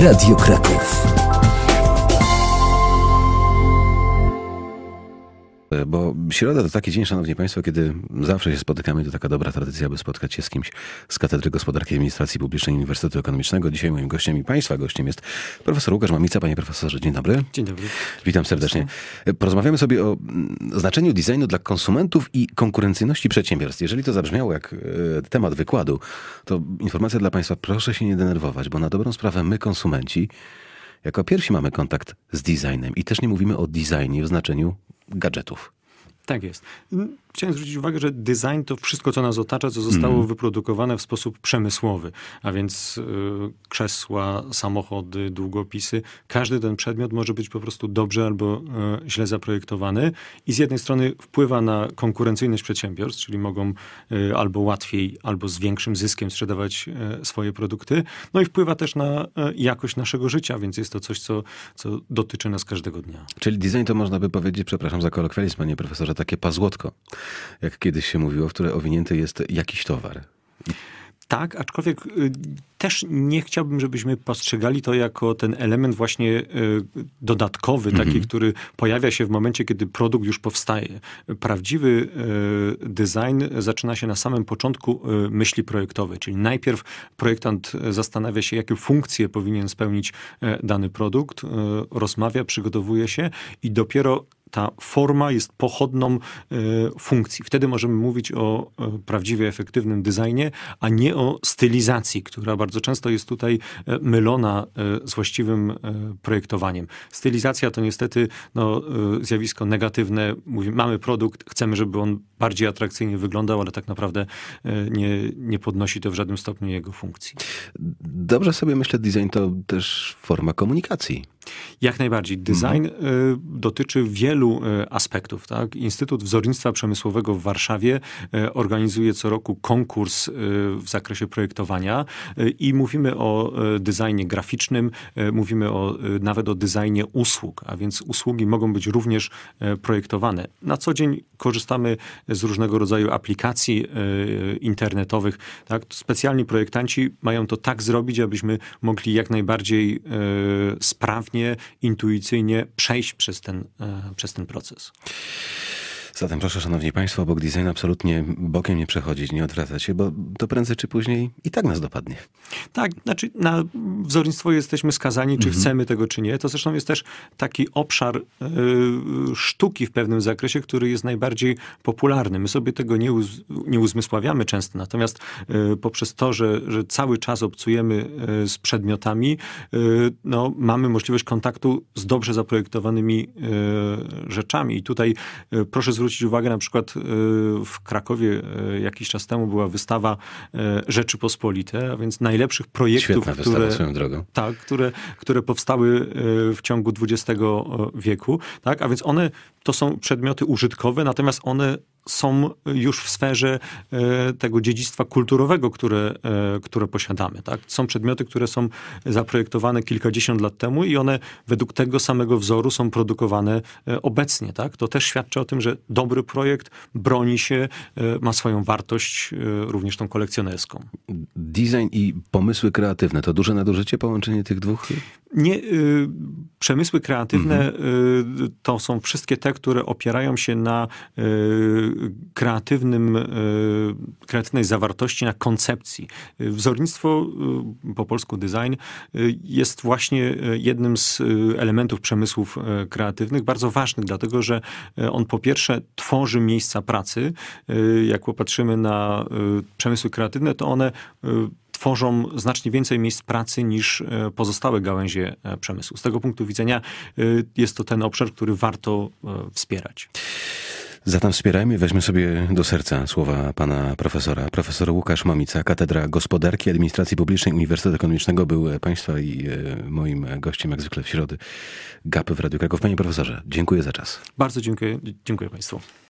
Radio Kraków. E, bo środa to taki dzień, szanowni państwo, kiedy zawsze się spotykamy, to taka dobra tradycja, aby spotkać się z kimś z Katedry Gospodarki i Administracji Publicznej Uniwersytetu Ekonomicznego. Dzisiaj moim gościem i państwa gościem jest profesor Łukasz Mamica. Panie profesorze, dzień dobry. Dzień dobry. Witam serdecznie. E, porozmawiamy sobie o mm, znaczeniu designu dla konsumentów i konkurencyjności przedsiębiorstw. Jeżeli to zabrzmiało jak e, temat wykładu, to informacja dla państwa, proszę się nie denerwować, bo na dobrą sprawę my, konsumenci, jako pierwsi mamy kontakt z designem i też nie mówimy o designie w znaczeniu gadżetów. Tak jest chciałem zwrócić uwagę, że design to wszystko, co nas otacza, co zostało mm. wyprodukowane w sposób przemysłowy, a więc y, krzesła, samochody, długopisy. Każdy ten przedmiot może być po prostu dobrze albo y, źle zaprojektowany i z jednej strony wpływa na konkurencyjność przedsiębiorstw, czyli mogą y, albo łatwiej, albo z większym zyskiem sprzedawać y, swoje produkty, no i wpływa też na y, jakość naszego życia, więc jest to coś, co, co dotyczy nas każdego dnia. Czyli design to można by powiedzieć, przepraszam za kolokwializm, panie profesorze, takie pazłotko jak kiedyś się mówiło, w które owinięty jest jakiś towar. Tak, aczkolwiek y, też nie chciałbym, żebyśmy postrzegali to jako ten element właśnie y, dodatkowy, taki, mm -hmm. który pojawia się w momencie, kiedy produkt już powstaje. Prawdziwy y, design zaczyna się na samym początku myśli projektowej, czyli najpierw projektant zastanawia się, jakie funkcje powinien spełnić dany produkt, rozmawia, przygotowuje się i dopiero ta forma jest pochodną e, funkcji. Wtedy możemy mówić o e, prawdziwie efektywnym designie, a nie o stylizacji, która bardzo często jest tutaj e, mylona z właściwym projektowaniem. Stylizacja to niestety no, zjawisko negatywne. Mówimy, mamy produkt, chcemy, żeby on bardziej atrakcyjnie wyglądał, ale tak naprawdę nie, nie podnosi to w żadnym stopniu jego funkcji. Dobrze sobie myślę, design to też forma komunikacji. Jak najbardziej. Design mhm. Y, dotyczy wielu y, aspektów. Tak? Instytut Wzornictwa Przemysłowego w Warszawie y, organizuje co roku konkurs w zakresie projektowania i mówimy o designie graficznym, mówimy o, nawet o designie usług, a więc usługi mogą być również projektowane. Na co dzień korzystamy z różnego rodzaju aplikacji internetowych. Tak? Specjalni projektanci mają to tak zrobić, abyśmy mogli jak najbardziej sprawnie intuicyjnie przejść przez ten, e, przez ten proces. Zatem proszę, szanowni państwo, bok design absolutnie bokiem nie przechodzić, nie odwracać się, bo to prędzej czy później i tak nas dopadnie. Tak, znaczy na wzornictwo jesteśmy skazani, czy mhm. chcemy tego, czy nie. To zresztą jest też taki obszar y, sztuki w pewnym zakresie, który jest najbardziej popularny. My sobie tego nie, uz, nie uzmysławiamy często, natomiast y, poprzez to, że, że, cały czas obcujemy y, z przedmiotami, y, no, mamy możliwość kontaktu z dobrze zaprojektowanymi y, rzeczami. I tutaj y, proszę zwrócić zwrócić uwagę, na przykład y, w Krakowie y, jakiś czas temu była wystawa y, Rzeczypospolite, a więc najlepszych projektów, Świetna które, wystawa, Tak, które, które powstały w ciągu XX wieku. Tak? A więc one to są przedmioty użytkowe, natomiast one są już w sferze e, tego dziedzictwa kulturowego, które, e, które posiadamy. Tak? Są przedmioty, które są zaprojektowane kilkadziesiąt lat temu i one według tego samego wzoru są produkowane e, obecnie. Tak? To też świadczy o tym, że dobry projekt broni się, ma swoją wartość również tą kolekcjonerską. Design i pomysły kreatywne to duże nadużycie połączenie tych dwóch? Nie, y, przemysły kreatywne y, to są wszystkie te, które opierają się na y, kreatywnym, e, kreatywnej zawartości, na koncepcji. Wzornictwo, e, po polsku design, e, jest właśnie jednym z elementów przemysłów kreatywnych, bardzo ważnych, dlatego że on po pierwsze tworzy miejsca pracy. Jak popatrzymy na przemysły kreatywne, to one tworzą znacznie więcej miejsc pracy niż pozostałe gałęzie przemysłu. Z tego punktu widzenia jest to ten obszar, który warto wspierać. Zatem wspierajmy, weźmy sobie do serca słowa pana profesora. Profesor Łukasz Mamica, Katedra Gospodarki i Administracji Publicznej Uniwersytetu Ekonomicznego był e, państwa i e, moim gościem jak zwykle w środę GAPy w Radiu Kraków. Panie profesorze, dziękuję za czas. Bardzo dziękuję, dziękuję państwu.